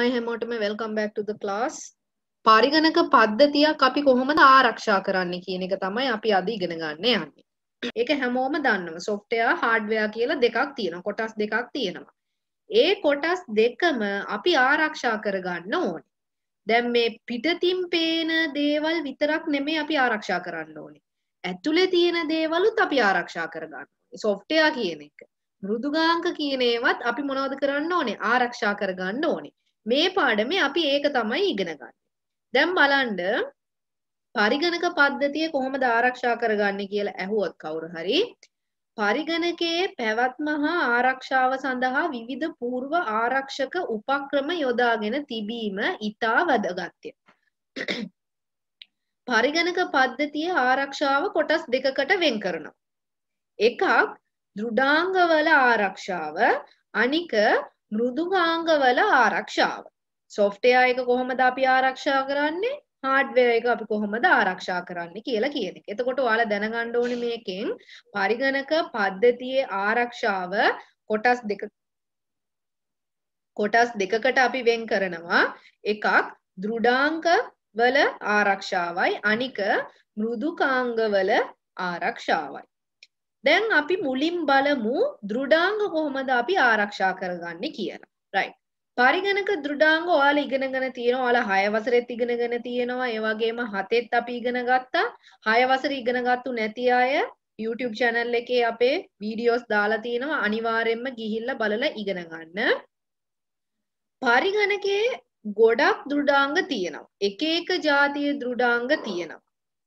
අය හැමෝටම welcome back to the class පරිගණක පද්ධතියක් අපි කොහොමද ආරක්ෂා කරන්න කියන එක තමයි අපි අද ඉගෙන ගන්න යන්නේ ඒක හැමෝම දන්නම සොෆ්ටයා හාඩ්වයා කියලා දෙකක් තියෙන කොටස් දෙකක් තියෙනවා ඒ කොටස් දෙකම අපි ආරක්ෂා කරගන්න ඕනේ දැන් මේ පිටතින් පේන දේවල් විතරක් නෙමේ අපි ආරක්ෂා කරන්න ඕනේ ඇතුලේ තියෙන දේවලුත් අපි ආරක්ෂා කරගන්න සොෆ්ටයා කියන එක මෘදුගාංක කියන ඒවත් අපි මොනවද කරන්න ඕනේ ආරක්ෂා කරගන්න ඕනේ මේ පාඩමේ අපි ඒක තමයි ඉගෙන ගන්න. දැන් බලන්න පරිගණක පද්ධතිය කොහොමද ආරක්ෂා කරගන්නේ කියලා ඇහුවොත් කවුරු හරි පරිගණකයේ පැවැත්ම හා ආරක්ෂාව සඳහා විවිධ పూర్ව ආරක්ෂක උපක්‍රම යොදාගෙන තිබීම ඉතා වැදගත්ය. පරිගණක පද්ධතියේ ආරක්ෂාව කොටස් දෙකකට වෙන් කරනවා. එකක් දෘඩාංගවල ආරක්ෂාව අනික මෘදුකාංගවල ආරක්ෂාව. සොෆ්ට්වෙයා එක කොහොමද අපි ආරක්ෂා කරන්නේ? හાર્ඩ්වෙයා එක අපි කොහොමද ආරක්ෂා කරන්නේ කියලා කියන එක. එතකොට ඔයාලා දැනගන්න ඕනේ මේකෙන් පරිගණක පද්ධතියේ ආරක්ෂාව කොටස් දෙක කොටස් දෙකකට අපි වෙන් කරනවා. එකක් දෘඩාංග වල ආරක්ෂාවයි අනික මෘදුකාංග වල ආරක්ෂාවයි. දැන් අපි මුලින් බලමු දෘඩාංග කොහොමද අපි ආරක්ෂා කරගන්නේ කියලා. රයිට්. පරිගණක දෘඩාංග ඔයාලා ඉගෙනගෙන තියෙනවා. ඔයාලා 6 වසරෙත් ඉගෙනගෙන තියෙනවා. ඒ වගේම 7ෙත් අපි ඉගෙන ගත්තා. 6 වසරේ ඉගෙන ගත්තු නැති අය YouTube channel එකේ අපේ වීඩියෝස් දාලා තිනවා අනිවාර්යෙන්ම ගිහිල්ලා බලලා ඉගෙන ගන්න. පරිගණකයේ ගොඩක් දෘඩාංග තියෙනවා. එක එක જાතියේ දෘඩාංග තියෙනවා.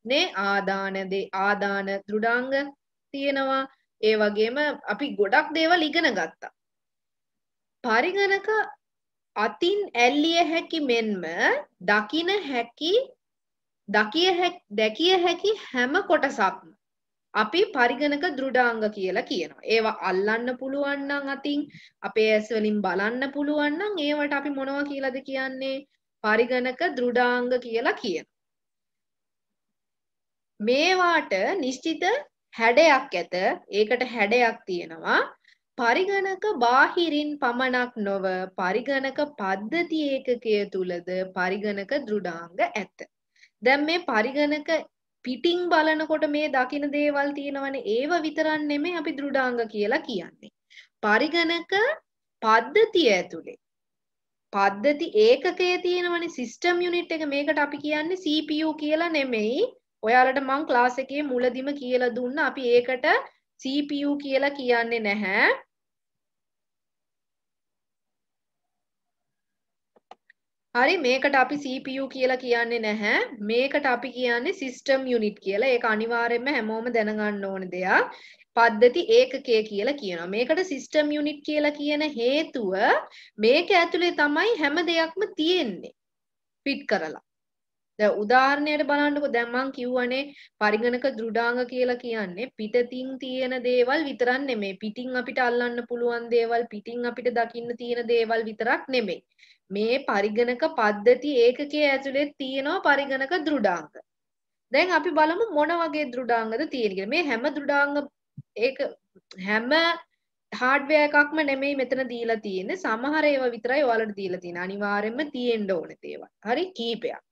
නේ ආදාන දේ ආදාන දෘඩාංග තියෙනවා ඒ වගේම අපි ගොඩක් දේවල් ඉගෙන ගත්තා. පරිගණක අතින් ඇල්ලිය හැකි මෙන්ම දකින හැකි දකිය දැකිය හැකි හැම කොටසක්ම අපි පරිගණක දෘඩාංග කියලා කියනවා. ඒවා අල්ලන්න පුළුවන් නම් අතින් අපේ ඇස් වලින් බලන්න පුළුවන් නම් ඒවට අපි මොනවා කියලාද කියන්නේ? පරිගණක දෘඩාංග කියලා කියනවා. මේවාට නිශ්චිත හැඩයක් ඇත ඒකට හැඩයක් තියෙනවා පරිගණක බාහිරින් පමණක් නොව පරිගණක පද්ධති ඒකකය තුලද පරිගණක දෘඩාංග ඇත. දැන් මේ පරිගණක පිටින් බලනකොට මේ දකින දේවල් තියෙනවනේ ඒව විතරක් නෙමෙයි අපි දෘඩාංග කියලා කියන්නේ. පරිගණක පද්ධතිය ඇතුලේ පද්ධති ඒකකයේ තියෙනවනේ සිස්ටම් යුනිට් එක මේකට අපි කියන්නේ CPU කියලා නෙමෙයි ඔයාලට මං ක්ලාස් එකේ මුලදිම කියලා දුන්න අපි ඒකට CPU කියලා කියන්නේ නැහැ. හරි මේකට අපි CPU කියලා කියන්නේ නැහැ. මේකට අපි කියන්නේ system unit කියලා. ඒක අනිවාර්යයෙන්ම හැමෝම දැනගන්න ඕන දෙයක්. පද්ධති ඒකකය කියලා කියනවා. මේකට system unit කියලා කියන හේතුව මේක ඇතුලේ තමයි හැම දෙයක්ම තියෙන්නේ. පිට කරලා. දැන් උදාහරණයට බලන්නකෝ දැන් මං කිව්වනේ පරිගණක දෘඩාංග කියලා කියන්නේ පිටතින් තියෙන දේවල් විතරක් නෙමෙයි පිටින් අපිට අල්ලන්න පුළුවන් දේවල් පිටින් අපිට දකින්න තියෙන දේවල් විතරක් නෙමෙයි මේ පරිගණක පද්ධති ඒකකයේ ඇතුලේ තියෙනවා පරිගණක දෘඩාංග දැන් අපි බලමු මොන වගේ දෘඩාංගද තියෙන්නේ මේ හැම දෘඩාංග ඒක හැම හාඩ්වය එකක්ම නෙමෙයි මෙතන දීලා තියෙන්නේ සමහර ඒවා විතරයි ඔයාලට දීලා තියෙන අනිවාර්යෙන්ම තියෙන්න ඕනේ දේවල්. හරි කීපයක්.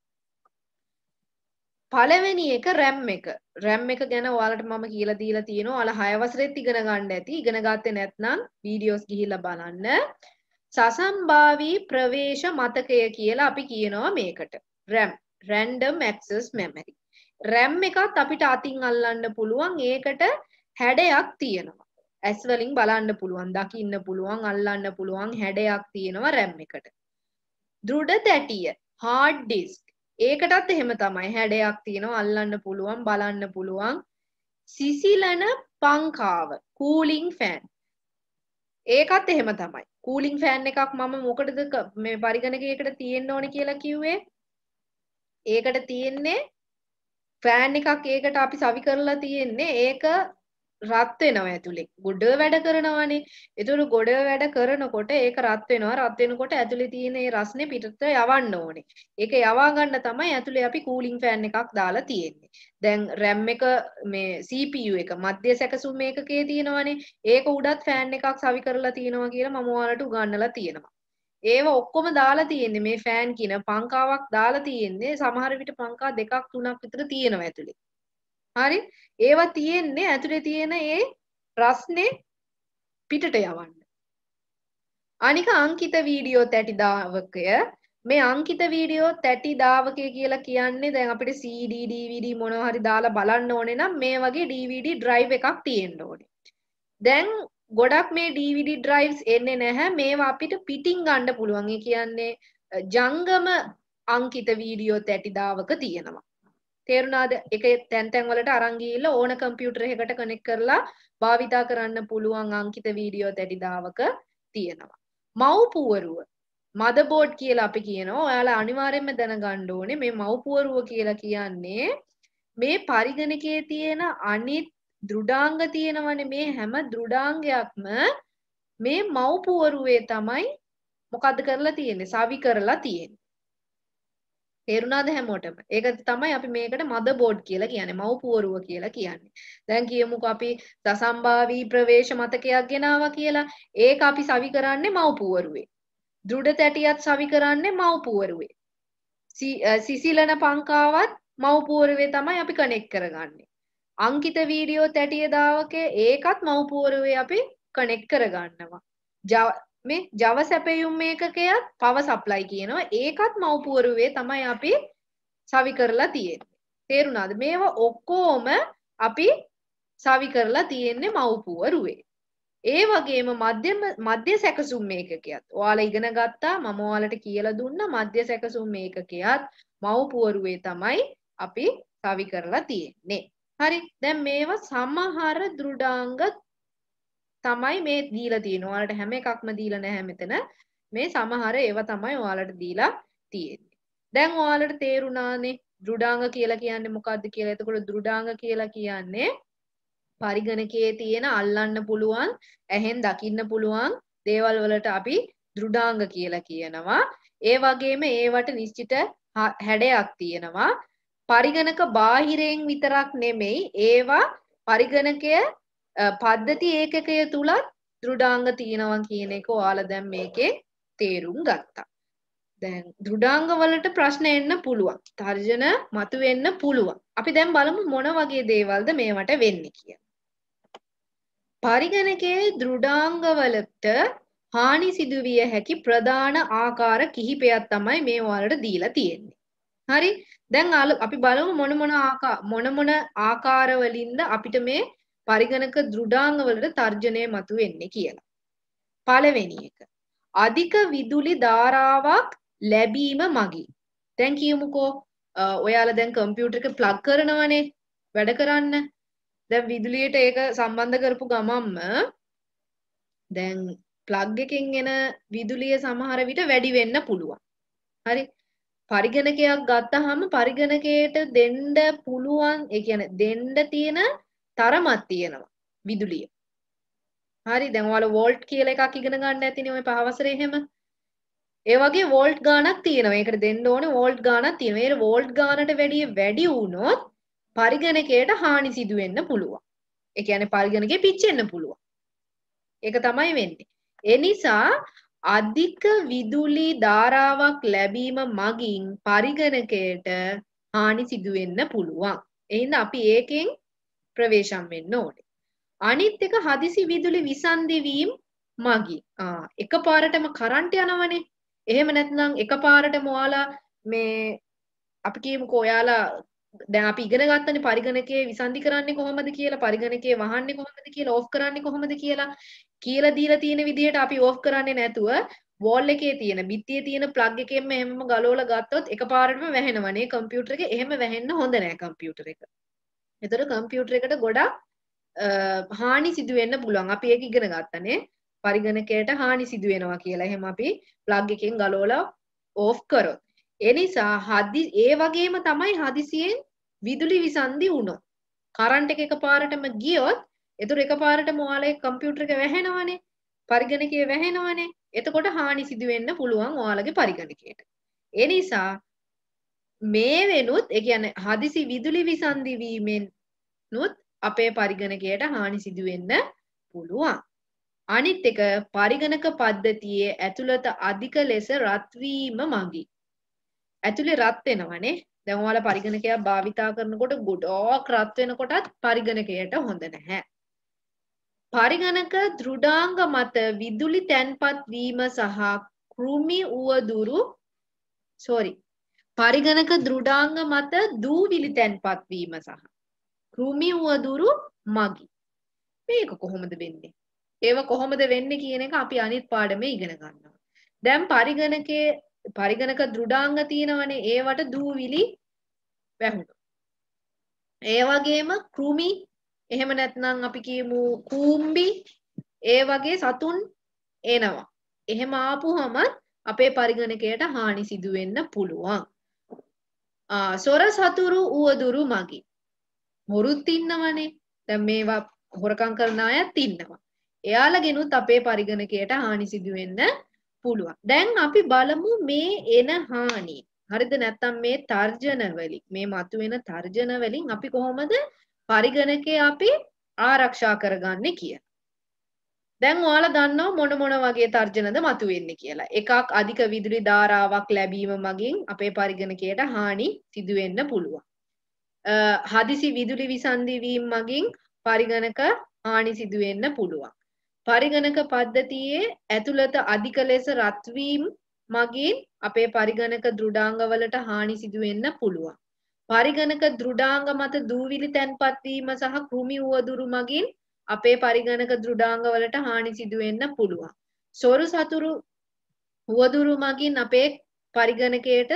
පළවෙනි එක රැම් එක රැම් එක ගැන ඔයාලට මම කියලා දීලා තියෙනවා ඔයාලා හය වසරෙත් ඉගෙන ගන්න ඇති ඉගෙන ගත්තේ නැත්නම් වීඩියෝස් ගිහිල්ලා බලන්න සසම්භාවී ප්‍රවේශ මතකය කියලා අපි කියනවා මේකට RAM random access memory RAM එකත් අපිට අතින් අල්ලන්න පුළුවන් ඒකට හැඩයක් තියෙනවා ඇස් වලින් බලන්න පුළුවන් දකින්න පුළුවන් අල්ලන්න පුළුවන් හැඩයක් තියෙනවා RAM එකට දෘඩ තැටිය hard disk ඒකටත් එහෙම තමයි හැඩයක් තියෙනවා අල්ලන්න පුළුවන් බලන්න පුළුවන් සිසිලන පංකාව කූලිං ෆෑන් ඒකත් එහෙම තමයි කූලිං ෆෑන් එකක් මම මොකටද මේ පරිගණකයකට තියෙන්න ඕනේ කියලා කිව්වේ ඒකට තියෙන්නේ ෆෑන් එකක් ඒකට අපි සවි කරලා තියෙන්නේ ඒක රත් වෙනවා ඇතුලේ. ගොඩ වැඩ කරනවානේ. ඒතර ගොඩ වැඩ කරනකොට ඒක රත් වෙනවා. රත් වෙනකොට ඇතුලේ තියෙන ඒ රස්නේ පිටත යවන්න ඕනේ. ඒක යවා ගන්න තමයි ඇතුලේ අපි කූලින් ෆෑන් එකක් දාලා තියෙන්නේ. දැන් RAM එක මේ CPU එක මධ්‍ය සැකසුම් මේකකේ තියෙනවානේ. ඒක උඩත් ෆෑන් එකක් සවි කරලා තියෙනවා කියලා මම ඔයාලට උගන්වලා තියෙනවා. ඒව ඔක්කොම දාලා තියෙන්නේ මේ ෆෑන් කියන පංකාවක් දාලා තියෙන්නේ. සමහර විට පංකා දෙකක් තුනක් විතර තියෙනවා ඇතුලේ. හරි ඒවා තියෙන්නේ ඇතුලේ තියෙන ඒ රස්නේ පිටට යවන්න අනික අංකිත වීඩියෝ තැටි දාවකය මේ අංකිත වීඩියෝ තැටි දාවකය කියලා කියන්නේ දැන් අපිට CD DVD මොනවා හරි දාලා බලන්න ඕනේ නම් මේ වගේ DVD drive එකක් තියෙන්න ඕනේ. දැන් ගොඩක් මේ DVD drives එන්නේ නැහැ. මේවා අපිට පිටින් ගන්න පුළුවන්. ඒ කියන්නේ ජංගම අංකිත වීඩියෝ තැටි දාවක තියෙනවා. තේරුණාද එක තැන් තැන් වලට අරන් ගිහිල්ලා ඕන කම්පියුටර් එකකට කනෙක්ට් කරලා භාවිතා කරන්න පුළුවන් අංකිත වීඩියෝ තැටිදාවක තියෙනවා. මව් පුවරුව මද බෝඩ් කියලා අපි කියනවා. ඔයාලා අනිවාර්යයෙන්ම දැනගන්න ඕනේ මේ මව් පුවරුව කියලා කියන්නේ මේ පරිගණකයේ තියෙන අනිත් දෘඩාංග තියෙනවනේ මේ හැම දෘඩාංගයක්ම මේ මව් පුවරුවේ තමයි මොකද්ද කරලා තියෙන්නේ? සවි කරලා තියෙන්නේ. තේරුණාද හැමෝටම ඒක තමයි අපි මේකට මද බෝඩ් කියලා කියන්නේ මව් පුවරුව කියලා කියන්නේ දැන් කියමුකෝ අපි සසම්භාවී ප්‍රවේශ මතකයක් ගෙනාවා කියලා ඒක අපි සවි කරන්නේ මව් පුවරුවේ දෘඩ තැටියත් සවි කරන්නේ මව් පුවරුවේ සිසිලන පංකාවත් මව් පුවරුවේ තමයි අපි කනෙක්ට් කරගන්නේ අංකිත වීඩියෝ තැටිය දාවකේ ඒකත් මව් පුවරුවේ අපි කනෙක්ට් කරගන්නවා මේ ජව සැපයුම් ඒකකයත් පව සප්ලයි කියනවා ඒකත් මව්පුවරුවේ තමයි අපි සවි කරලා තියෙන්නේ. තේරුණාද? මේවා ඔක්කොම අපි සවි කරලා තියෙන්නේ මව්පුවරුවේ. ඒ වගේම මධ්‍යම මධ්‍ය සැකසුම් මේකකයත්. ඔයාලා ඉගෙන ගත්තා මම ඔයාලට කියලා දුන්නා මධ්‍ය සැකසුම් මේකකයත් මව්පුවරුවේ තමයි අපි සවි කරලා තියෙන්නේ. හරි. දැන් මේවා සමහර දෘඩාංග තමයි මේ දීලා තියෙන ඔයාලට හැම එකක්ම දීලා නැහැ මෙතන මේ සමහර ඒවා තමයි ඔයාලට දීලා තියෙන්නේ දැන් ඔයාලට තේරුණානේ දෘඩාංග කියලා කියන්නේ මොකක්ද කියලා එතකොට දෘඩාංග කියලා කියන්නේ පරිගණකයේ තියෙන අල්ලන්න පුළුවන් ඇහෙන් දකින්න පුළුවන් දේවල් වලට අපි දෘඩාංග කියලා කියනවා ඒ වගේම ඒවට නිශ්චිත හැඩයක් තියෙනවා පරිගණක බාහිරයෙන් විතරක් නෙමෙයි ඒවා පරිගණකය පද්ධති ඒකකය තුලත් දෘඩාංග තියෙනවා කියන එක ඔයාලා දැන් මේකේ තේරුම් ගත්තා. දැන් දෘඩාංග වලට ප්‍රශ්න එන්න පුළුවන්. තර්ජන මතුවෙන්න පුළුවන්. අපි දැන් බලමු මොන වගේ දේවල්ද මේවට වෙන්නේ කියලා. පරිගණකයේ දෘඩාංග වලට හානි සිදුවිය හැකි ප්‍රධාන ආකාර කිහිපයක් තමයි මේ වලට දීලා තියෙන්නේ. හරි? දැන් අපි බලමු මොන මොන ආකාර මොන මොන ආකාර වලින්ද අපිට මේ පරිගණක දෘඩාංගවලට තර්ජනය මතු වෙන්නේ කියලා. පළවෙනි එක. අධික විදුලි ධාරාවක් ලැබීම මගින්. දැන් කියමුකෝ ඔයාලා දැන් කම්පියුටර් එක ප්ලග් කරනවනේ වැඩ කරන්න. දැන් විදුලියට ඒක සම්බන්ධ කරපු ගමන්ම දැන් ප්ලග් එකෙන් එන විදුලිය සමහර විට වැඩි වෙන්න පුළුවන්. හරි. පරිගණකයක් ගත්තහම පරිගණකයට දෙන්න පුළුවන් ඒ කියන්නේ දෙන්න තියෙන තරමක් තියෙනවා විදුලිය. හරි දැන් ඔයාලා වෝල්ට් කියලා එකක් ඉගෙන ගන්න ඇතිනේ ওই පහවසරේ එහෙම. ඒ වගේ වෝල්ට් ගාණක් තියෙනවා. ඒකට දෙන්න ඕනේ වෝල්ට් ගාණක් තියෙනවා. ඒක වෝල්ට් ගාණට වැඩිය වැඩි වුණොත් පරිගණකයට හානි සිදු වෙන්න පුළුවන්. ඒ කියන්නේ පරිගණකේ පිච්චෙන්න පුළුවන්. ඒක තමයි වෙන්නේ. ඒ නිසා අධික විදුලි ධාරාවක් ලැබීම මගින් පරිගණකයට හානි සිදු වෙන්න පුළුවන්. එහෙනම් අපි ඒකෙන් ප්‍රවේශම් වෙන්න ඕනේ. අනිත් එක හදිසි විදුලි විසන්ධි වීම මගින්. ආ එකපාරටම කරන්ට් යනවනේ. එහෙම නැත්නම් එකපාරටම ඔයාලා මේ අපි කියමුකෝ ඔයාලා දැන් අපි ඉගෙන ගත්තනේ පරිගණකයේ විසන්ධි කරන්නේ කොහොමද කියලා පරිගණකයේ වහන්නේ කොහොමද කියලා ඕෆ් කරන්නේ කොහොමද කියලා කියලා දීලා තියෙන විදිහට අපි ඕෆ් කරන්නේ නැතුව වෝල් එකේ තියෙන බිත්තියේ තියෙන ප්ලග් එකෙන්ම එහෙමම ගලවලා ගත්තොත් එකපාරටම වැහෙනවනේ කම්පියුටර් එක එහෙම වැහෙන්න හොඳ නෑ කම්පියුටර් එක. එතොට කම්පියුටර එකට ගොඩක් හානි සිදුවෙන්න පුළුවන් අපි ඒක ඉගෙන ගත්තනේ පරිගණකයට හානි සිදුවෙනවා කියලා එහෙම අපි ප්ලග් එකෙන් ගලෝලා ඕෆ් කරොත් එනිසා හදි ඒ වගේම තමයි හදිසියෙන් විදුලි විසන්දි වුණොත් කරන්ට් එක එකපාරටම ගියොත් එතකොට එකපාරටම ඔයාලේ කම්පියුටර් එක වැහෙනවනේ පරිගණකය වැහෙනවනේ එතකොට හානි සිදුවෙන්න පුළුවන් ඔයාලගේ පරිගණකයට ඒ නිසා මේ වෙනුත් ඒ කියන්නේ හදිසි විදුලි විසන්ධි වීමෙන් නුත් අපේ පරිගණකයට හානි සිදු වෙන්න පුළුවන්. අනිත් එක පරිගණක පද්ධතියේ ඇතුළත අධික ලෙස රත් වීම මගී. ඇතුලේ රත් වෙනවනේ. දැන් ඔයාලා පරිගණකයක් භාවිතා කරනකොට ගොඩක් රත් වෙනකොටත් පරිගණකයට හොඳ නැහැ. පරිගණක දෘඩාංග මත විදුලි තැන්පත් වීම සහ කෘමි උවදුරු sorry පරිගණක දෘඩාංග මත දූවිලි තැන්පත් වීම සහ කෘමි වදුරු මගි. මේක කොහොමද වෙන්නේ? ඒව කොහොමද වෙන්නේ කියන එක අපි අනිත් පාඩමේ ඉගෙන ගන්නවා. දැන් පරිගණකයේ පරිගණක දෘඩාංග තියෙනවනේ ඒවට දූවිලි වැහුණා. ඒ වගේම කෘමි එහෙම නැත්නම් අපි කියමු කූඹි ඒ වගේ සතුන් එනවා. එහෙම ආපුවම අපේ පරිගණකයට හානි සිදු වෙන්න පුළුවන්. සොර සතුරු වුවදුරු මගින් හොරුත් ඉන්නවනේ දැන් මේවා හොරකම් කරන අයත් ඉන්නවා එයාලගෙනුත් අපේ පරිගණකයට හානි සිදු වෙන්න පුළුවන් දැන් අපි බලමු මේ එන හානි හරිද නැත්තම් මේ තර්ජන වලින් මේ මතුවෙන තර්ජන වලින් අපි කොහොමද පරිගණකේ අපි ආරක්ෂා කරගන්නේ කියලා දැන් ඔයාලා දන්නවා මොන මොන වගේ තර්ජනද මතුවෙන්නේ කියලා. එකක් අධික විදුලි ධාරාවක් ලැබීම මගින් අපේ පරිගණකයට හානි සිදු වෙන්න පුළුවන්. හදිසි විදුලි විසන්ධි වීම මගින් පරිගණක හානි සිදු වෙන්න පුළුවන්. පරිගණක පද්ධතියේ ඇතුළත අධික ලෙස රත්වීම මගින් අපේ පරිගණක දෘඩාංගවලට හානි සිදු වෙන්න පුළුවන්. පරිගණක දෘඩාංග මත දූවිලි තැන්පත් වීම සහ කෘමි උවදුරු මගින් අපේ පරිගණක දෘඩාංගවලට හානි සිදුවෙන්න පුළුවන්. සොරු සතුරු හුවදුරු මගින් අපේ පරිගණකයට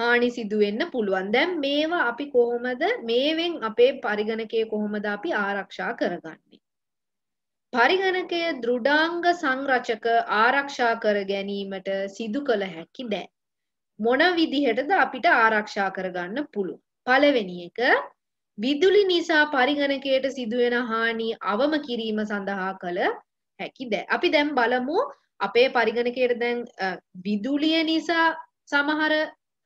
හානි සිදුවෙන්න පුළුවන්. දැන් මේවා අපි කොහොමද මේවෙන් අපේ පරිගණකය කොහොමද අපි ආරක්ෂා කරගන්නේ? පරිගණකය දෘඩාංග සංරචක ආරක්ෂා කර ගැනීමට සිදු කළ හැකි දෑ. මොන විදිහටද අපිට ආරක්ෂා කරගන්න පුළුවන්? පළවෙනි එක විදුලි නිසා පරිගණකයට සිදුවෙන හානි අවම කිරීම සඳහා කළ හැකි දැ. අපි දැම් බලමු අපේ පරිගණකයට දැන් විදුලිය නිසා සමහර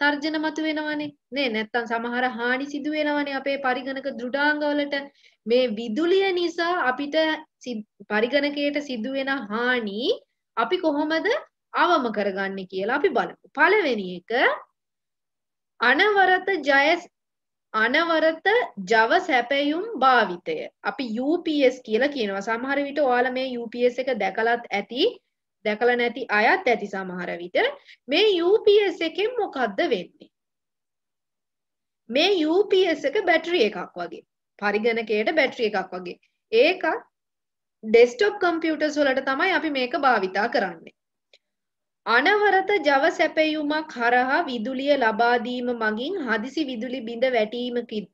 තර්ජන මතු වෙනවනේ නේ නැත්තම් සමහර හානි සිදු වෙනවනේ අපේ පරිගණක දෘඩාංගවලට මේ විදුලිය නිසා අපිට පරිගණකයට සිදුවෙන හානි අපි කොහොමද අවම කරගන්නේ කියලා අපි බලමු. පළවෙනි එක අනවරත ජයස් අනවරත Java සැපයුම් භාවිතය. අපි UPS කියලා කියනවා. සමහර විට ඔයාලා මේ UPS එක දැකලත් ඇති, දැකලා නැති අයත් ඇති සමහර විට. මේ UPS එකෙන් මොකද්ද වෙන්නේ? මේ UPS එක බැටරි එකක් වගේ. පරිගණකයට බැටරි එකක් වගේ. ඒක ඩෙස්ක්ටොප් කම්පියුටර්ස් වලට තමයි අපි මේක භාවිතා කරන්නේ. අනවරත ජව සැපයුමක් හරහා විදුලිය ලබාදීම මගින් හදිසි විදුලි බිඳ වැටීමකදී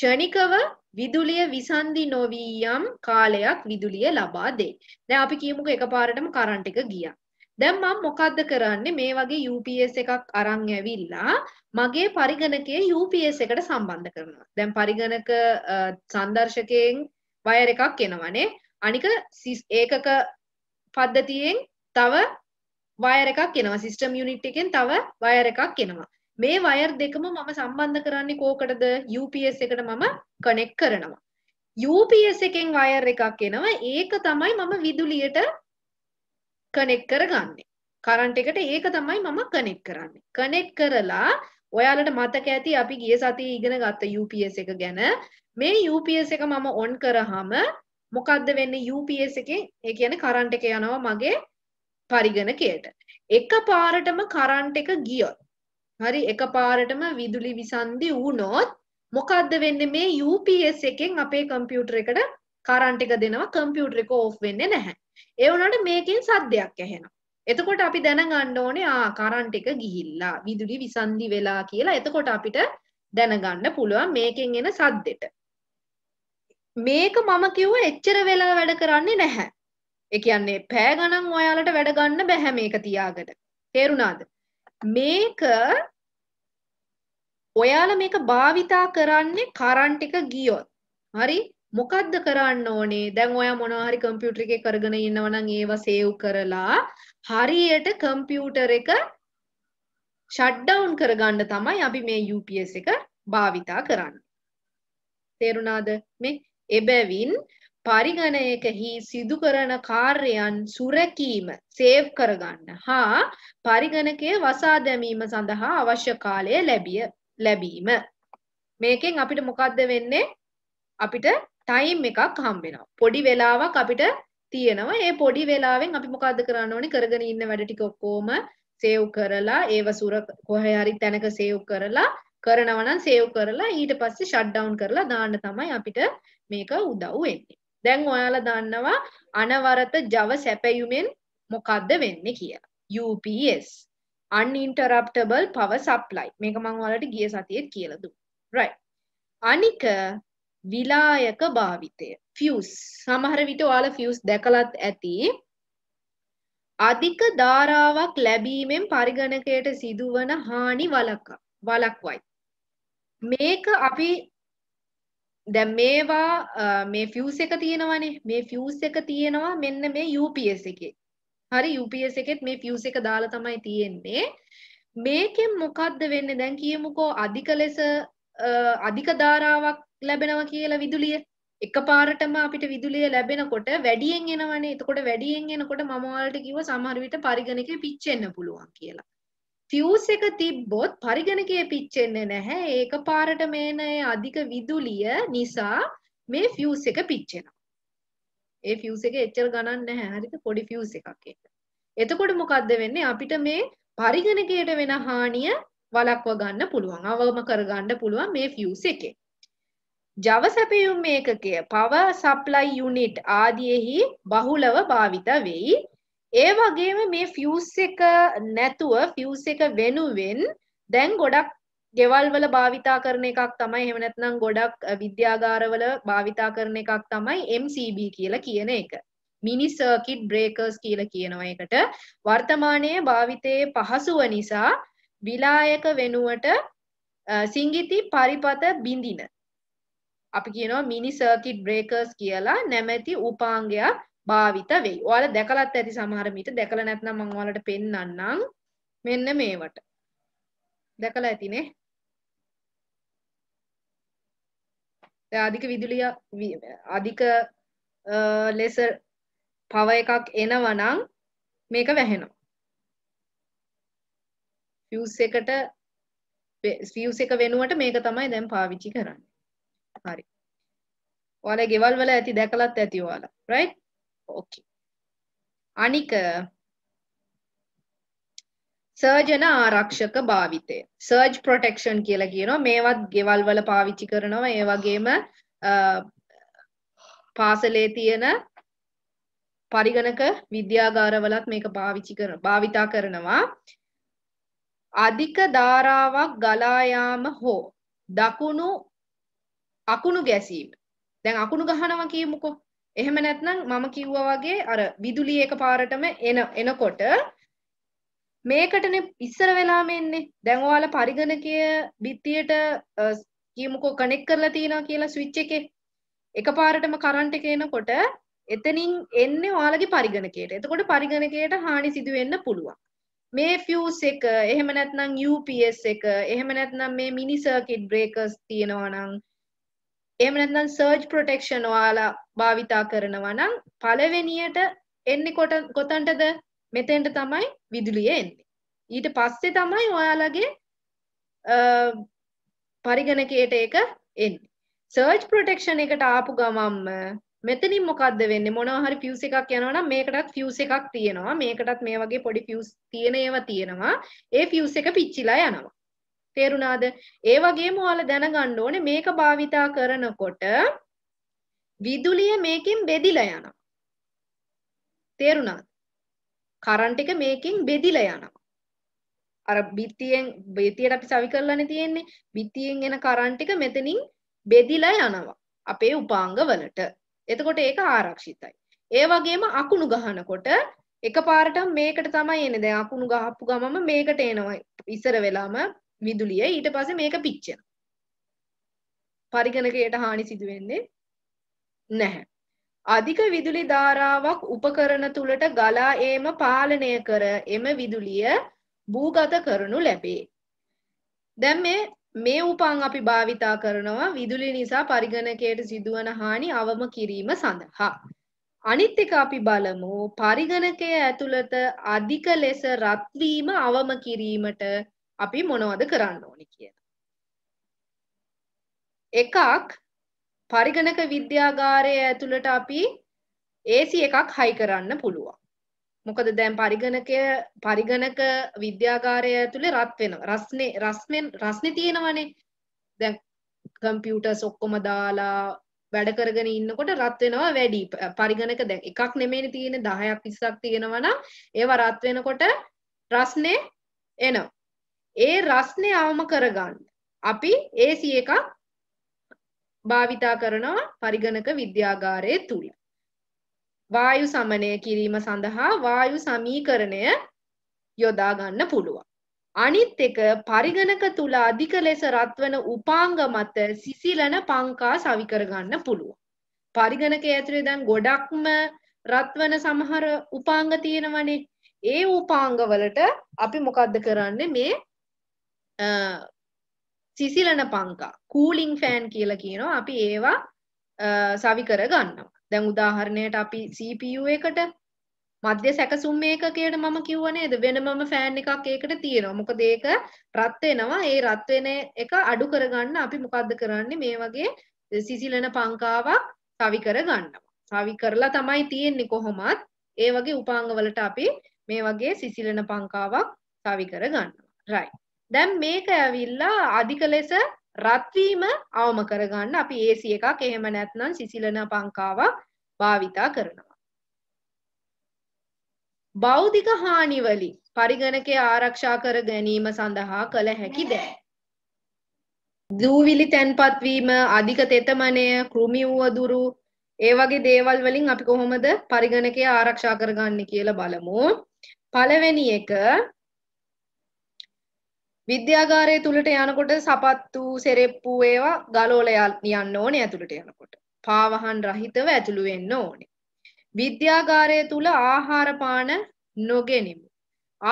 ෂණිකව විදුලිය විසන්දි නොවී යම් කාලයක් විදුලිය ලබා දෙයි. දැන් අපි කියමුකෝ එකපාරටම කරන්ට් එක ගියා. දැන් මම මොකද්ද කරන්නේ මේ වගේ UPS එකක් අරන් ඇවිල්ලා මගේ පරිගණකයේ UPS එකට සම්බන්ධ කරනවා. දැන් පරිගණක සංදර්ශකයෙන් වයර් එකක් එනවනේ. අනික ඒකක පද්ධතියෙන් තව වයර එකක් එනවා සිස්ටම් යුනිට් එකෙන් තව වයර එකක් එනවා මේ වයර් දෙකම මම සම්බන්ධ කරන්නේ කෝකටද UPS එකට මම කනෙක්ට් කරනවා UPS එකෙන් වයර් එකක් එනවා ඒක තමයි මම විදුලියට කනෙක්ට් කරගන්නේ කරන්ට් එකට ඒක තමයි මම කනෙක්ට් කරන්නේ කනෙක්ට් කරලා ඔයාලට මතක ඇති අපි ගිය සතියේ ඉගෙන ගත්ත UPS එක ගැන මේ UPS එක මම ඔන් කරාම මොකක්ද වෙන්නේ UPS එකේ ඒ කියන්නේ කරන්ට් එක යනවා මගේ පරිගණකයට. එකපාරටම කරන්ට් එක ගියොත් හරි එකපාරටම විදුලි විසන්ධි වුණොත් මොකක්ද වෙන්නේ මේ UPS එකෙන් අපේ කම්පියුටර් එකට කරන්ට් එක දෙනවා කම්පියුටර් එක ඕෆ් වෙන්නේ නැහැ. ඒ වුණාට මේකෙන් සද්දයක් ඇහෙනවා. එතකොට අපි දැනගන්න ඕනේ ආ කරන්ට් එක ගිහිල්ලා විදුලි විසන්ධි වෙලා කියලා. එතකොට අපිට දැනගන්න පුළුවන් මේකෙන් එන සද්දෙට. මේක මම කිව්ව එච්චර වෙලා වැඩ කරන්නේ නැහැ. ඒ කියන්නේ පෑ ගණන් ඔයාලට වැඩ ගන්න බැහැ මේක තියාගෙන. තේරුණාද? මේක ඔයාලා මේක භාවිතා කරන්නේ කරන්ට් එක ගියොත්. හරි? මොකද්ද කරන්න ඕනේ දැන් ඔයා මොනවා හරි කම්පියුටර් එකේ කරගෙන ඉන්නවා නම් ඒව සේව් කරලා හරියට කම්පියුටර් එක ෂට් ඩවුන් කරගන්න තමයි අපි මේ UPS එක භාවිතා කරන්නේ තේරුණාද මේ එබැවින් පරිගණයකහි සිදු කරන කාර්යයන් සුරැකීම සේව් කරගන්න හා පරිගණකයේ වසා දැමීම සඳහා අවශ්‍ය කාලය ලැබිය ලැබීම මේකෙන් අපිට මොකද්ද වෙන්නේ අපිට ටයිම් එකක් හම්බෙනවා පොඩි වෙලාවක් අපිට තියෙනවා ඒ පොඩි වෙලාවෙන් අපි මොකද්ද කරන්න ඕනේ කරගෙන ඉන්න වැඩ ටික ඔක්කොම සේව් කරලා ඒව සුර කොහේ හරි තැනක සේව් කරලා කරනවා නම් සේව් කරලා ඊට පස්සේ ෂට් ඩවුන් කරලා දාන්න තමයි අපිට මේක උදව් වෙන්නේ. දැන් ඔයාලා දන්නවා අනවරත Java සැපයුමෙන් මොකද්ද වෙන්නේ කියලා. UPS uninterruptible power supply. මේක මම ඔයාලට ගිය සතියේත් කියලා දුන්නා. right. අනික විලායක භාවිතය ෆියස් සමහර විට ඔයාලා ෆියස් දැකලත් ඇති අධික ධාරාවක් ලැබීමෙන් පරිගණකයට සිදුවන හානි වළක්වා වළක්වයි මේක අපි දැන් මේවා මේ ෆියස් එක තියෙනවානේ මේ ෆියස් එක තියෙනවා මෙන්න මේ UPS එකේ. හරි UPS එකෙත් මේ ෆියස් එක දාලා තමයි තියෙන්නේ. මේකෙන් මොකද්ද වෙන්නේ දැන් කියමුකෝ අධික ලෙස අධික ධාරාවක් ලැබෙනවා කියලා විදුලිය. එකපාරටම අපිට විදුලිය ලැබෙනකොට වැඩියෙන් එනවනේ. එතකොට වැඩියෙන් එනකොට මම ඔයාලට කිව්ව සමහර විට පරිගණකේ පිච්චෙන්න පුළුවන් කියලා. ෆියස් එක තිබ්බොත් පරිගණකය පිච්චෙන්නේ නැහැ ඒක පාරට මේන අධික විදුලිය නිසා මේ ෆියස් එක පිච්චෙනවා ඒ ෆියස් එක එච්චර ගණන් නැහැ හරිද පොඩි ෆියස් එකක් ඒක එතකොට මොකද්ද වෙන්නේ අපිට මේ පරිගණකයට වෙන හානිය වලක්ව ගන්න පුළුවන් අවම කරගන්න පුළුවන් මේ ෆියස් එකේ ජව සැපයුම් ඒකකය පව සප්ලයි යුනිට් ආදියෙහි බහුලව භාවිත වෙයි ඒ වගේම මේ ෆියස් එක නැතුව ෆියස් එක වෙනුවෙන් දැන් ගොඩක් ගෙවල් වල භාවිතා කරන එකක් තමයි එහෙම නැත්නම් ගොඩක් විද්‍යාගාරවල භාවිතා කරන එකක් තමයි MCB කියලා කියන එක. මිනි සර්කිට් බ්‍රේකර්ස් කියලා කියනවා ඒකට. වර්තමානයේ භාවිතයේ පහසුව නිසා විලායක වෙනුවට සිංගිති පරිපත බිඳින අපි කියනවා මිනි සර්කිට් බ්‍රේකර්ස් කියලා නැමැති උපාංගයක් භාවිත වෙයි. ඔයාලා දැකලත් ඇති සමහර මීට දැකලා නැත්නම් මම ඔයාලට පෙන්වන්නම්. මෙන්න මේවට. දැකලා ඇතිනේ. දැන් අධික විදුලිය අධික ලෙස පව එකක් එනවනම් මේක වැහෙනවා. ෆියුස් එකට ෆියුස් එක වෙනුවට මේක තමයි දැන් පාවිච්චි කරන්නේ. හරි. ඔයාලා ගෙවල් වල ඇති දැකලත් ඇති ඔයාලා. රයිට්? ஓகே අනික සර්ජන ආරක්ෂක භාවිතය සර්ජ් ප්‍රොටෙක්ෂන් කියල කියනවා මේවත් ගෙවල් වල පාවිච්චි කරනවා ඒ වගේම පාසලේ තියෙන පරිගණක විද්‍යාගාරවලත් මේක පාවිච්චි කර භාවිතා කරනවා අධික ධාරාවක් ගලායාම හෝ දකුණු අකුණු ගැසීම දැන් අකුණු ගහනවා කියමුකෝ එහෙම නැත්නම් මම කිව්වා වගේ අර විදුලිය එකපාරටම එන එනකොට මේකටනේ ඉස්සර වෙලාම එන්නේ. දැන් ඔයාලා පරිගණකය බිත්තියට කියමුකෝ කනෙක්ට් කරලා තියනවා කියලා ස්විච් එකේ එකපාරටම කරන්ට් එක එනකොට එතනින් එන්නේ ඔයාලගේ පරිගණකයට. එතකොට පරිගණකයට හානි සිදු වෙන්න පුළුවන්. මේ ෆියස් එක එහෙම නැත්නම් UPS එක එහෙම නැත්නම් මේ මිනි සර්කිට් බ්‍රේකර්ස් තියෙනවා නම් එහෙම නැත්නම් සර්ච් ප්‍රොටෙක්ෂන් ඔයාලා භාවිතා කරනවා නම් පළවෙනියට එන්නේ කොට කොතනටද මෙතෙන්ට තමයි විදුලිය එන්නේ. ඊට පස්සේ තමයි ඔයාලගේ පරිගණකයට ඒක එන්නේ. සර්ච් ප්‍රොටෙක්ෂන් එකට ආපු ගමන්ම මෙතනින් මොකක්ද වෙන්නේ මොනවා හරි ෆියුස් එකක් යනවා නම් මේකටත් ෆියුස් එකක් තියෙනවා මේකටත් මේ වගේ පොඩි ෆියුස් තියෙන ඒවා තියෙනවා ඒ ෆියුස් එක පිච්චිලා යනවා තේරුණාද ඒ වගේම ඔයාලා දැනගන්න ඕනේ මේක භාවිතා කරනකොට විදුලිය මේකෙන් බෙදිලා යනවා තේරුණාද කරන්ට් එක මේකෙන් බෙදිලා යනවා අර බිත්තියෙන් බිත්තියට අපි සවි කරලානේ තියෙන්නේ බිත්තියෙන් එන කරන්ට් එක මෙතනින් බෙදිලා යනවා අපේ උපාංග වලට එතකොට ඒක ආරක්ෂිතයි ඒ වගේම අකුණු ගහනකොට එකපාරට මේකට තමයි එන්නේ දැන් අකුණු ගහපු ගමම මේකට එනවා ඉස්සර වෙලාම විදුලිය ඊට පස්සේ මේක පිච්චෙන. පරිගණකයට හානි සිදු වෙන්නේ නැහැ. අධික විදුලි ධාරාවක් උපකරණ තුලට ගලා ඒම පාලනය කර එම විදුලිය භූගත කරනු ලැබේ. දැන් මේ මේ උපන් අපි භාවිතා කරනවා විදුලි නිසා පරිගණකයට සිදුවන හානි අවම කිරීම සඳහා. අනිත් එක අපි බලමු පරිගණකය ඇතුළත අධික ලෙස රත්වීම අවම කිරීමට අපි මොනවද කරන්න ඕනි කියන. එකක් පරිගණක විද්‍යාගාරය ඇතුළට අපි ඒසි එකක් හයි කරන්න පුළුවන්. මොකද දැන් පරිගණකය පරිගණක විද්‍යාගාරය ඇතුළේ රත් වෙනවා. රස්නේ රස්නෙන් රස්නේ තියෙනවනේ. දැන් කම්පියුටර්ස් ඔක්කොම දාලා වැඩ කරගෙන ඉන්නකොට රත් වෙනවා වැඩි. පරිගණක දැන් එකක් නෙමෙයිනේ තියෙන්නේ 10ක් 20ක් තියෙනවා නම් ඒවා රත් වෙනකොට රස්නේ එනවා. ඒ රස්නේ අවම කරගන්න. අපි AC එකක් භාවිතා කරනවා පරිගණක විද්‍යාගාරයේ තුල. වායු සමනය කිරීම සඳහා වායු සමීකරණය යොදා ගන්න පුළුවන්. අනිත් එක පරිගණක තුල අධික ලෙස රත්වන උපාංග මත සිසිලන පංකා සවි කර ගන්න පුළුවන්. පරිගණකයේ ඇතුලේ දැන් ගොඩක්ම රත්වන සමහර උපාංග තියෙනවනේ. ඒ උපාංග වලට අපි මොකද්ද කරන්නේ මේ සිසිලන පංකා කූලිං ෆෑන් කියලා කියනවා අපි ඒවා සවි කර ගන්නවා දැන් උදාහරණයට අපි CPU එකට මධ්‍ය සැකසුම් ඒකකයට මම කිව්ව නේද වෙනමම ෆෑන් එකක් ඒකට තියෙනවා මොකද ඒක රත් වෙනවා ඒ රත් වෙන එක අඩු කරගන්න අපි මොකද්ද කරන්නේ මේ වගේ සිසිලන පංකාවක් සවි කර ගන්නවා සවි කරලා තමයි තියෙන්නේ කොහොමත් ඒ වගේ උපාංගවලට අපි මේ වගේ සිසිලන පංකාවක් සවි කර ගන්නවා රයිට් දැන් මේක ඇවිල්ලා අධික ලෙස රත්වීම අවම කරගන්න අපි AC එකක් එහෙම නැත්නම් සිසිලන පංකාවක් භාවිතා කරනවා. බෞද්ධික හානිවලින් පරිගණකය ආරක්ෂා කර ගැනීම සඳහා කළ හැකි දෑ. දූවිලි තැන්පත්වීම අධික තෙතමනය කෘමි වුවදුරු ඒ වගේ දේවල් වලින් අපි කොහොමද පරිගණකය ආරක්ෂා කරගන්න කියලා බලමු. පළවෙනි එක විද්‍යාගාරය තුළට යනකොට සපත්තු සෙරෙප්පු ඒවා ගලෝල යන්න ඕනේ ඇතුළට යනකොට. පාවහන් රහිතව ඇතුළු වෙන්න ඕනේ. විද්‍යාගාරය තුළ ආහාර පාන නොගෙනිමු.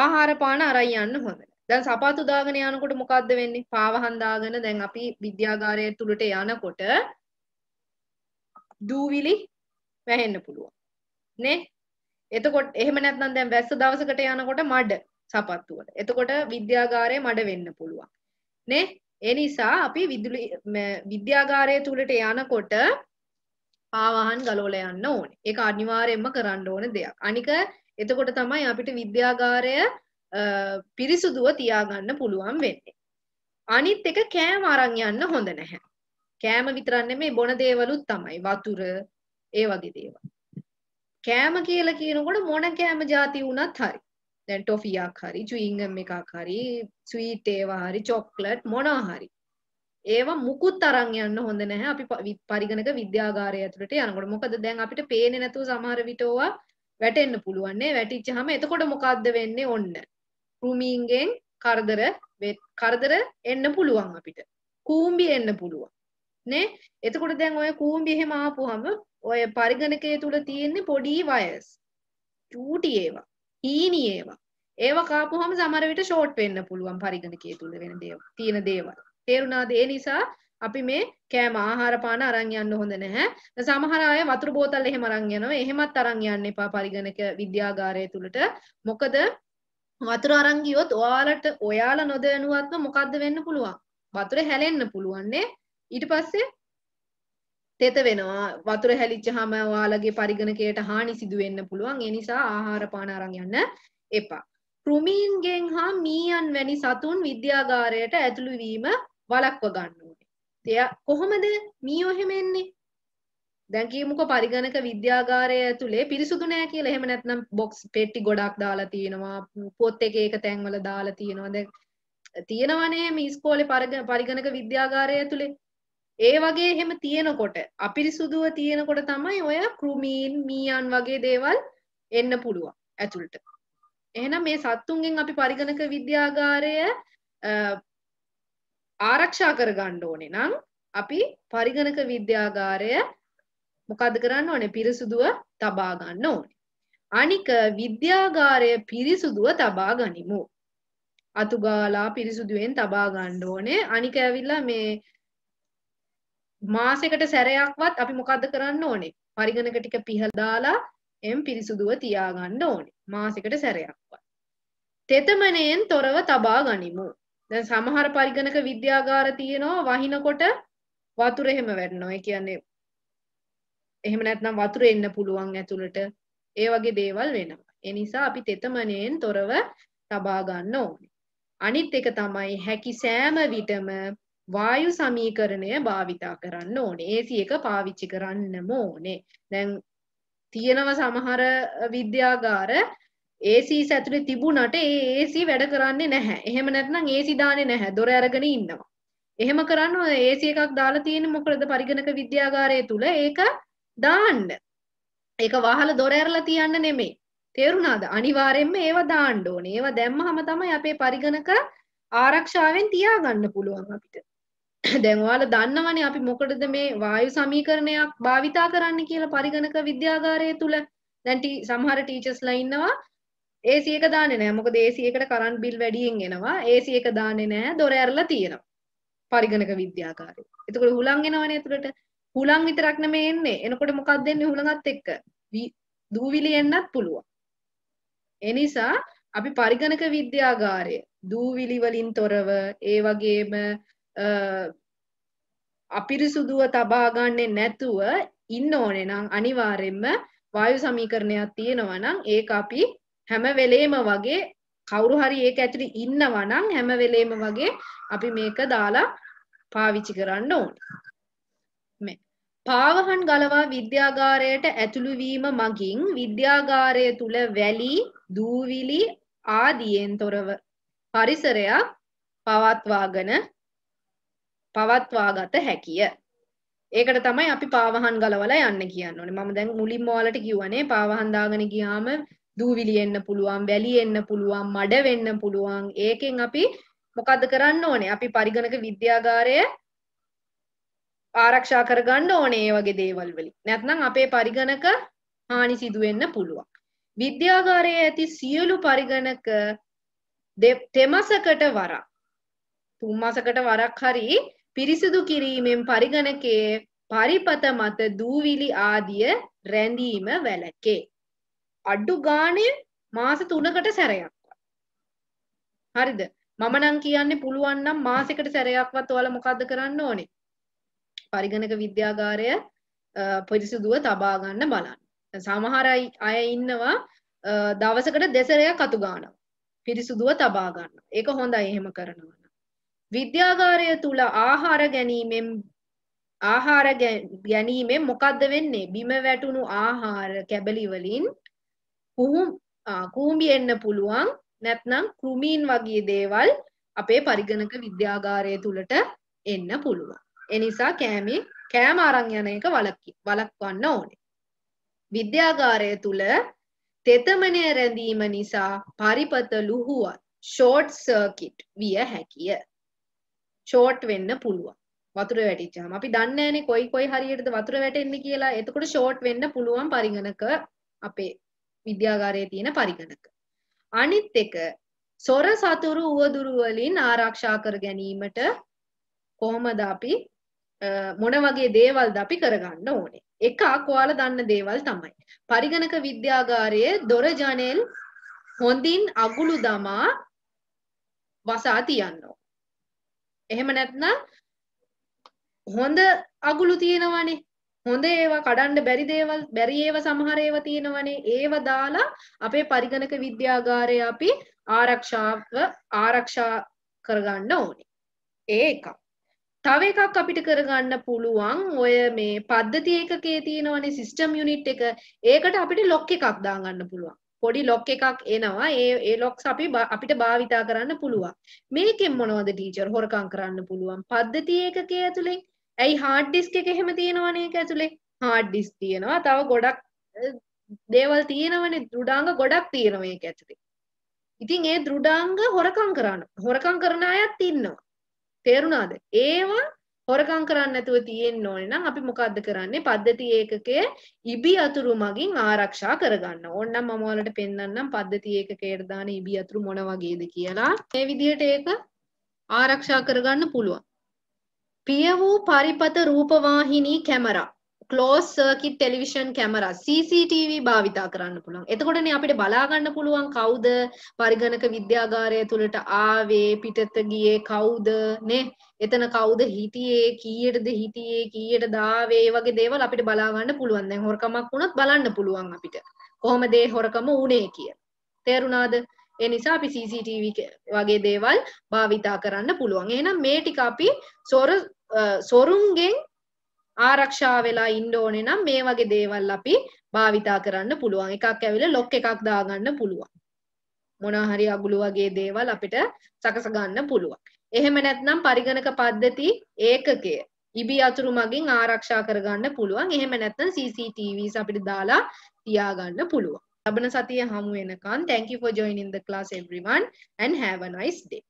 ආහාර පාන අරන් යන්න හොඳ. දැන් සපත්තු දාගෙන යනකොට මොකද්ද වෙන්නේ? පාවහන් දාගෙන දැන් අපි විද්‍යාගාරය තුළට යනකොට දූවිලි වැහෙන්න පුළුවන්. නේ? එතකොට එහෙම නැත්නම් දැන් වැස්ස දවසකට යනකොට මඩ සපත්තු වල. එතකොට විද්‍යාගාරය මඩ වෙන්න පුළුවන්. නේ? ඒ නිසා අපි විදුලි විද්‍යාගාරය තුලට යනකොට ආවාහන් ගලවලා යන්න ඕනේ. ඒක අනිවාර්යයෙන්ම කරන්න ඕන දෙයක්. අනික එතකොට තමයි අපිට විද්‍යාගාරය පිරිසුදුව තියාගන්න පුළුවන් වෙන්නේ. අනිත් එක කෑම අරන් යන්න හොඳ නැහැ. කෑම විතරක් නෙමෙයි බොන දේවලුත් තමයි. වතුර ඒ වගේ දේවල්. කෑම කියලා කියනකොට මොන කෑම જાති වුණත් හරි. දැන් ටොෆියක් හරි ජුයිංගම් එකක් හරි ස්වීට් ඒවා හරි චොක්ලට් මොනා හරි ඒවා මුකුත් අරන් යන්න හොඳ නැහැ අපි පරිගණක විද්‍යාගාරය ඇතුළට යනකොට මොකද දැන් අපිට පේන්නේ නැතුව සමහර විට ඕවා වැටෙන්න පුළුවන් නේ වැටිච්චාම එතකොට මොකද්ද වෙන්නේ ඔන්න රුමීන්ගෙන් කරදර කරදර එන්න පුළුවන් අපිට කූඹි එන්න පුළුවන් නේ එතකොට දැන් ඔය කූඹි එහෙම ආපුවම ඔය පරිගණකය තුල තියෙන්නේ පොඩි වයස් චූටි ඒවා හීනී ඒවා. ඒව කාපුහම සමහර විට ෂෝට් වෙන්න පුළුවන් පරිගණකයේ තුල වෙන දේවල්. තියෙන දේවල්. තේරුණාද? ඒ නිසා අපි මේ කෑම ආහාර පාන අරන් යන්න හොඳ නැහැ. සමහර අය වතුර බෝතල් එහෙම අරන් යනවා. එහෙමත් අරන් යන්න එපා පරිගණක විද්‍යාගාරය තුලට. මොකද වතුර අරන් ගියොත් ඔයාලට ඔයාලා නොදැනුවත්ව මොකද්ද වෙන්න පුළුවන්. වතුරේ හැලෙන්න පුළුවන් ඊට පස්සේ තෙත වෙනවා වතුර හැලිච්චහම ඔයාලගේ පරිගණකයට හානි සිදු වෙන්න පුළුවන්. ඒ නිසා ආහාර පාන අරන් යන්න එපා. කෘමීන්ගෙන් හා මීයන් වැනි සතුන් විද්‍යාගාරයට ඇතුළු වීම වළක්ව ගන්න ඕනේ. එයා කොහොමද මීයෝ එහෙම එන්නේ? දැන් කියමුකෝ පරිගණක විද්‍යාගාරය ඇතුලේ පිරිසුදු නෑ කියලා. එහෙම නැත්නම් බොක්ස් පෙට්ටි ගොඩක් දාලා තියෙනවා. පොත් එක එක තැන්වල දාලා තියෙනවා. දැන් තියෙනවනේ මේ ඉස්කෝලේ පරිගණක විද්‍යාගාරය ඇතුලේ ඒ වගේ එහෙම තියෙනකොට අපිරිසුදුව තියෙනකොට තමයි ඔය කෘමීන් මීයන් වගේ දේවල් එන්න පුළුවන් ඇතුළට. එහෙනම් මේ සත්තුන්ගෙන් අපි පරිගණක විද්‍යාගාරය ආරක්ෂා කරගන්න ඕනේ නම් අපි පරිගණක විද්‍යාගාරය මොකද්ද කරන්න ඕනේ? පිරිසුදුව තබා ගන්න ඕනේ. අනික විද්‍යාගාරය පිරිසුදුව තබා ගනිමු. අතුගාලා පිරිසුදුවෙන් තබා ගන්න ඕනේ. අනික ඇවිල්ලා මේ මාසෙකට සැරයක්වත් අපි මොකක්ද කරන්න ඕනේ පරිගණක ටික පිහදාලා එම් පිරිසුදුව තියාගන්න ඕනේ මාසෙකට සැරයක්වත් තෙතමනයෙන් තොරව තබා ගනිමු දැන් සමහර පරිගණක විද්‍යාගාර තියෙනවා වහිනකොට වතුර එහෙම වැටෙනවා ඒ කියන්නේ එහෙම නැත්නම් වතුර එන්න පුළුවන් ඇතුළට ඒ වගේ දේවල් වෙනවා ඒ නිසා අපි තෙතමනයෙන් තොරව තබා ගන්න ඕනේ අනිත් එක තමයි හැකි සෑම විටම වායු සමීකරණය භාවිතා කරන්න ඕනේ. AC එක පාවිච්චි කරන්නම ඕනේ. දැන් තියෙනව සමහර විද්‍යාගාර AC ඇතුලේ තිබුණට ඒ AC වැඩ කරන්නේ නැහැ. එහෙම නැත්නම් AC දාන්නේ නැහැ. දොර අරගෙන ඉන්නවා. එහෙම කරන්න AC එකක් දාලා තියෙන මොකද පරිගණක විද්‍යාගාරය තුල ඒක දාන්න. ඒක වහලා දොර ඇරලා තියන්න නෙමෙයි. තේරුණාද? අනිවාර්යයෙන්ම ඒව දාන්න ඕනේ. ඒව දැම්මම තමයි අපේ පරිගණක ආරක්ෂාවෙන් තියාගන්න පුළුවන් අපිට. දැන් ඔයාලා දන්නවනේ අපි මොකටද මේ වායු සමීකරණයක් භාවිතා කරන්න කියලා පරිගණක විද්‍යාගාරය තුල දැන් සමහර ටීචර්ස්ලා ඉන්නවා AC එක දාන්නේ නැහැ. මොකද AC එකට කරන්ට් බිල් වැඩියෙන් එනවා. AC එක දාන්නේ නැහැ. දොර ඇරලා තියෙනවා. පරිගණක විද්‍යාකාරය. එතකොට හුලං එනවනේ එතකොට. හුලං විතරක් නෙමෙයි එන්නේ. එනකොට මොකක්ද එන්නේ හුලඟත් එක්ක? දූවිලි එන්නත් පුළුවන්. ඒ නිසා අපි පරිගණක විද්‍යාගාරය දූවිලි වලින් තොරව ඒ වගේම අපිරිසුදුව තබා ගන්නේ නැතුව ඉන්න ඕනේ නම් අනිවාර්යෙන්ම වායු සමීකරණයක් තියෙනවා නම් ඒක අපි හැම වෙලේම වගේ කවුරු හරි ඒක ඇතුලේ ඉන්නවා නම් හැම වෙලේම වගේ අපි මේක දාලා පාවිච්චි කරන්න ඕනේ. මේ පාවහන් ගලවා විද්‍යාගාරයට ඇතුළු වීම මගින් විද්‍යාගාරය තුල වැලි, දූවිලි ආදියෙන් තොරව පරිසරයක් පවත්වාගෙන පවත්වාගත හැකිය. ඒකට තමයි අපි පාවහන් ගලවලා යන්න කියන්න ඕනේ. මම දැන් මුලින්ම ඔයාලට කිව්වනේ පාවහන් දාගෙන ගියාම දූවිලි එන්න පුළුවන්, වැලි එන්න පුළුවන්, මඩ වෙන්න පුළුවන්. ඒකෙන් අපි මොකද්ද කරන්න ඕනේ? අපි පරිගණක විද්‍යාගාරය ආරක්ෂා කරගන්න ඕනේ මේ වගේ දේවල් වලින්. නැත්නම් අපේ පරිගණක හානි සිදු වෙන්න පුළුවන්. විද්‍යාගාරයේ ඇති සියලු පරිගණක තෙමසකට වරක් තුන් මාසකට වරක් හරි පිරිසිදු කිරීමෙන් පරිගණකයේ පරිපත මත දූවිලි ආදිය රැඳීම වැළකේ. අඩු ගානේ මාස 3කට සැරයක්වත්. හරිද? මම නම් කියන්නේ පුළුවන් නම් මාසෙකට සැරයක්වත් ඔයාලා මොකද්ද කරන්න ඕනේ? පරිගණක විද්‍යාගාරය පිරිසිදුව තබා ගන්න බලන්න. සමහර අය ඉන්නවා දවසකට දෙසරයක් අතු ගන්නවා. පිරිසිදුව තබා ගන්න. ඒක හොඳයි එහෙම කරනවා. විද්‍යාගාරය තුළ ආහාර ගැනීමෙන් ආහාර ගැනීමෙන් මොකක්ද වෙන්නේ බිම වැටුණු ආහාර කැබලි වලින් කූඹි එන්න පුළුවන් නැත්නම් කෘමීන් වගේ දේවල් අපේ පරිගණක විද්‍යාගාරය තුළට එන්න පුළුවන්. එනිසා කෑමේ කෑම අරන් යන එක වළක්වන්න ඕනේ. විද්‍යාගාරය තුළ තෙතමනය රැඳීම නිසා පරිපත ලුහුවත් ෂෝට් සර්කිට් විය හැකිය. ෂෝට් වෙන්න පුළුවන් වතුර වැටිච්චාම අපි දන්නේ නැහනේ කොයි කොයි හරියටද වතුර වැටෙන්නේ කියලා එතකොට ෂෝට් වෙන්න පුළුවන් පරිගණක අපේ විද්‍යාගාරයේ තියෙන පරිගණක අනිත් එක සොර සතුරු උවදුරු වලින් ආරක්ෂා කර ගැනීමට කොහොමද අපි මොන වගේ දේවල්ද අපි කරගන්න ඕනේ එකක් ඔයාලා දන්න දේවල් තමයි පරිගණක විද්‍යාගාරයේ දොර ජනෙල් හොඳින් අගුළු දමා වසා තියන්න ඕන එහෙම නැත්නම් හොඳ අගුළු තියෙනවනේ හොඳ ඒවා කඩන්න බැරි දේවල් බැරි ඒවා සමහර ඒවා තියෙනවනේ ඒව දාලා අපේ පරිගණක විද්‍යාගාරය අපි ආරක්ෂාව ආරක්ෂා කරගන්න ඕනේ. ඒ එකක්. තව එකක් අපිට කරගන්න පුළුවන් ඔය මේ පද්ධති ඒකකයේ තියෙනවනේ සිස්ටම් යුනිට් එක. ඒකට අපිට ලොක් එකක් දාගන්න පුළුවන්. පොඩි ලොක් එකක් එනවා ඒ ඒ ලොක්ස් අපි අපිට භාවිතා කරන්න පුළුවන් මේකෙන් මොනවද ටීචර් හොරකම් කරන්න පුළුවන් පද්ධති ඒකකයේ ඇතුලේ ඇයි හાર્ඩ් ඩිස්ක් එක එහෙම තියෙනවනේ ඒක ඇතුලේ හાર્ඩ් ඩිස්ක් තියෙනවා තව ගොඩක් දේවල් තියෙනවනේ දෘඩාංග ගොඩක් තියෙනවා ඒක ඇතුලේ ඉතින් ඒ දෘඩාංග හොරකම් කරන්න හොරකම් කරන අයත් ඉන්නවා තේරුණාද ඒවා හොරකම් කරන්න නැතුව තියෙන්න ඕනේ නම් අපි මොකද්ද කරන්නේ පද්ධති ඒකකය ඉබි අතුරු මගින් ආරක්ෂා කරගන්න. ඕනනම් මම ඔයාලට පෙන්වන්නම් පද්ධති ඒකකයට දාන ඉබි අතුරු මොන වගේද කියලා. මේ විදිහට ඒක ආරක්ෂා කරගන්න පුළුවන්. පිය වූ පරිපත රූපවාහිනී camera closed circuit television camera CCTV භාවිතා කරන්න පුළුවන්. එතකොටනේ අපිට බලා ගන්න පුළුවන් කවුද පරිගණක විද්‍යාගාරය තුලට ආවේ, පිටත ගියේ කවුද, නේ? එතන කවුද හිටියේ, කීයටද හිටියේ, කීයට දාවේ, ඒ වගේ දේවල් අපිට බලා ගන්න පුළුවන්. දැන් හොරකමක් වුණත් බලන්න පුළුවන් අපිට. කොහොමද ඒ හොරකම වුනේ කිය. තේරුණාද? ඒ නිසා අපි CCTV වගේ දේවල් භාවිතා කරන්න පුළුවන්. එහෙනම් මේ ටික අපි සොරුන්ගෙන් ආරක්ෂා වෙලා ඉන්න ඕනේ නම් මේ වගේ දේවල් අපි භාවිතා කරන්න පුළුවන්. එකක් ඇවිල්ලා ලොක් එකක් දාගන්න පුළුවන්. මොනවා හරි අගුළු වගේ දේවල් අපිට සකස ගන්න පුළුවන්. එහෙම නැත්නම් පරිගණක පද්ධති ඒකකය ඉබි අතුරු මගින් ආරක්ෂා කරගන්න පුළුවන්. එහෙම නැත්නම් CCTVs අපිට දාලා තියාගන්න පුළුවන්. ලබන සතිය හමු වෙනකන් thank you for joining the class everyone and have a nice day.